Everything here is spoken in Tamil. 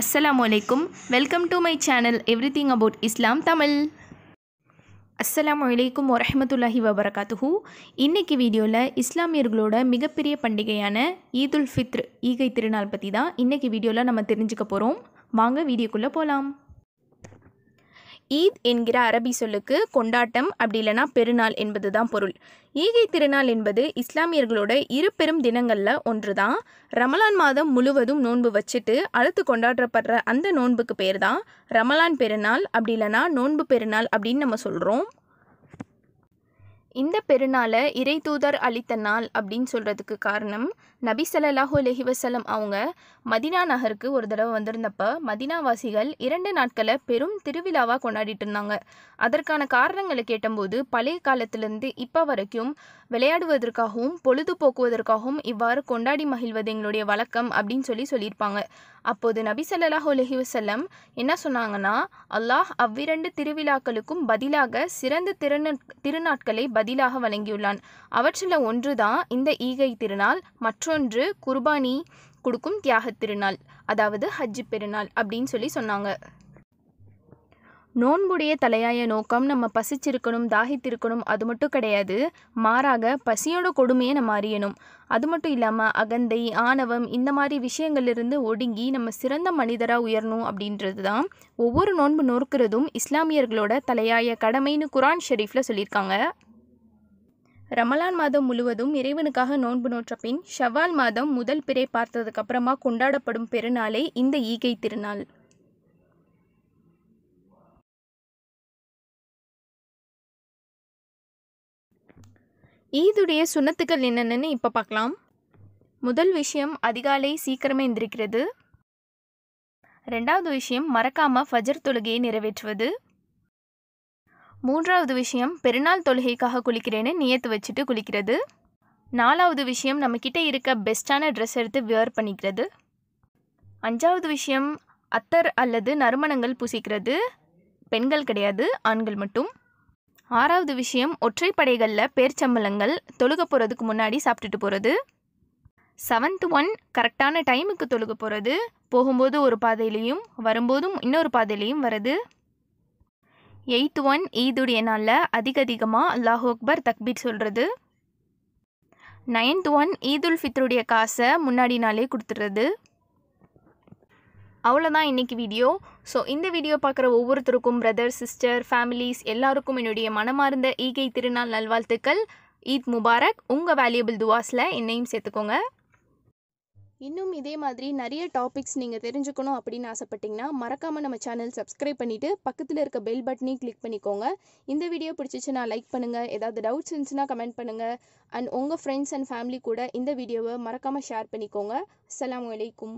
அஸ்ஸலாம் வலைக்கும் welcome to my channel everything about Islam Tamil அஸ்ஸலாம் வலைக்கும் வரமத்துல்லாஹி வபரகாத்துஹூ இன்றைக்கி வீடியோவில் இஸ்லாமியர்களோட மிகப்பெரிய பண்டிகையான ஈதுல் ஃபித்ர் ஈகை திருநாள் பற்றி தான் இன்றைக்கி வீடியோவில் நம்ம தெரிஞ்சுக்க போகிறோம் வாங்க வீடியோக்குள்ளே போகலாம் ஈத் என்கிற அரபி சொல்லுக்கு கொண்டாட்டம் அப்படி இல்லைனா பெருநாள் என்பது தான் பொருள் ஈகை திருநாள் என்பது இஸ்லாமியர்களோட இரு பெரும் தினங்களில் ஒன்று தான் ரமலான் மாதம் முழுவதும் நோன்பு வச்சுட்டு அடுத்து கொண்டாடப்படுற அந்த நோன்புக்கு பேர் தான் ரமலான் பெருநாள் அப்படி இல்லைனா நோன்பு பெருநாள் அப்படின்னு நம்ம சொல்கிறோம் இந்த பெருநாளை இறை தூதர் அளித்த நாள் அப்படின்னு சொல்கிறதுக்கு காரணம் நபி சலல்லாஹூ அலஹி வசலம் அவங்க மதினா நகருக்கு ஒரு தடவை வந்திருந்தப்ப மதினாவாசிகள் இரண்டு நாட்களை பெரும் திருவிழாவாக கொண்டாடிட்டு இருந்தாங்க அதற்கான காரணங்களை கேட்டபோது பழைய காலத்திலேருந்து இப்போ வரைக்கும் விளையாடுவதற்காகவும் பொழுதுபோக்குவதற்காகவும் இவ்வாறு கொண்டாடி மகிழ்வது எங்களுடைய வழக்கம் அப்படின்னு சொல்லி சொல்லியிருப்பாங்க அப்போது நபி சல்லாஹ் அலஹி வசல்லம் என்ன சொன்னாங்கன்னா அல்லாஹ் அவ்விரண்டு திருவிழாக்களுக்கும் பதிலாக சிறந்த திருநா திருநாட்களை பதிலாக வழங்கியுள்ளான் அவற்றில் ஒன்று தான் இந்த ஈகை திருநாள் மற்றொன்று குர்பானி கொடுக்கும் தியாகத் திருநாள் அதாவது ஹஜ்ஜி பெருநாள் அப்படின்னு சொல்லி சொன்னாங்க நோன்புடைய தலையாய நோக்கம் நம்ம பசிச்சிருக்கணும் தாகித்திருக்கணும் அது மட்டும் கிடையாது மாறாக பசியோட கொடுமையை நம்ம அறியணும் அது மட்டும் இல்லாமல் அகந்தை ஆணவம் இந்த மாதிரி விஷயங்கள்லேருந்து ஒடுங்கி நம்ம சிறந்த மனிதராக உயரணும் அப்படின்றது தான் ஒவ்வொரு நோன்பு நோக்கிறதும் இஸ்லாமியர்களோட தலையாய கடமைன்னு குரான் ஷெரீஃபில் சொல்லியிருக்காங்க ரமலான் மாதம் முழுவதும் இறைவனுக்காக நோன்பு நோற்ற பின் ஷவால் மாதம் முதல் பிறை பார்த்ததுக்கப்புறமா கொண்டாடப்படும் பெருநாளே இந்த ஈகை திருநாள் ஈதுடைய சுண்ணத்துக்கள் என்னென்னு இப்போ பார்க்கலாம் முதல் விஷயம் அதிகாலை சீக்கிரமே எந்திரிக்கிறது ரெண்டாவது விஷயம் மறக்காமல் ஃபஜர் தொழுகையை நிறைவேற்றுவது மூன்றாவது விஷயம் பெருநாள் தொழுகைக்காக குளிக்கிறேன்னு நியத்து வச்சுட்டு குளிக்கிறது நாலாவது விஷயம் நம்மக்கிட்ட இருக்க பெஸ்ட்டான ட்ரெஸ் எடுத்து வியர் பண்ணிக்கிறது அஞ்சாவது விஷயம் அத்தர் அல்லது நறுமணங்கள் பூசிக்கிறது பெண்கள் கிடையாது ஆண்கள் மட்டும் ஆறாவது விஷயம் ஒற்றைப்படைகளில் பேர்ச்சம்பளங்கள் தொழுக போகிறதுக்கு முன்னாடி சாப்பிட்டுட்டு போகிறது செவன்த் ஒன் கரெக்டான டைமுக்கு தொழுக போகிறது போகும்போது ஒரு பாதையிலையும் வரும்போதும் இன்னொரு பாதையிலையும் வருது எயித்து ஒன் ஈதுடைய நாளில் அதிக அதிகமாக அல்லாஹு அக்பர் தக்பீர் சொல்கிறது நைன்த் ஒன் ஈதுல் ஃபித்ருடைய காசை முன்னாடி நாளே கொடுத்துட்றது அவ்வளோதான் இன்றைக்கி வீடியோ ஸோ இந்த வீடியோ பார்க்குற ஒவ்வொருத்தருக்கும் பிரதர் சிஸ்டர் ஃபேமிலிஸ் எல்லாருக்கும் என்னுடைய மனமார்ந்த ஈகை திருநாள் நல்வாழ்த்துக்கள் ஈத் முபாரக் உங்கள் வேல்யூபிள் துவாஸில் என்னையும் சேர்த்துக்கோங்க இன்னும் இதே மாதிரி நிறைய டாபிக்ஸ் நீங்கள் தெரிஞ்சுக்கணும் அப்படின்னு ஆசைப்பட்டீங்கன்னா மறக்காமல் நம்ம சேனல் சப்ஸ்கிரைப் பண்ணிவிட்டு பக்கத்தில் இருக்க பெல் பட்டனையும் கிளிக் பண்ணிக்கோங்க இந்த வீடியோ பிடிச்சிச்சுன்னா லைக் பண்ணுங்கள் ஏதாவது டவுட்ஸ் இருந்துச்சுன்னா கமெண்ட் பண்ணுங்கள் அண்ட் உங்கள் ஃப்ரெண்ட்ஸ் அண்ட் ஃபேமிலி கூட இந்த வீடியோவை மறக்காமல் ஷேர் பண்ணிக்கோங்க அஸ்லாம் வலைக்கும்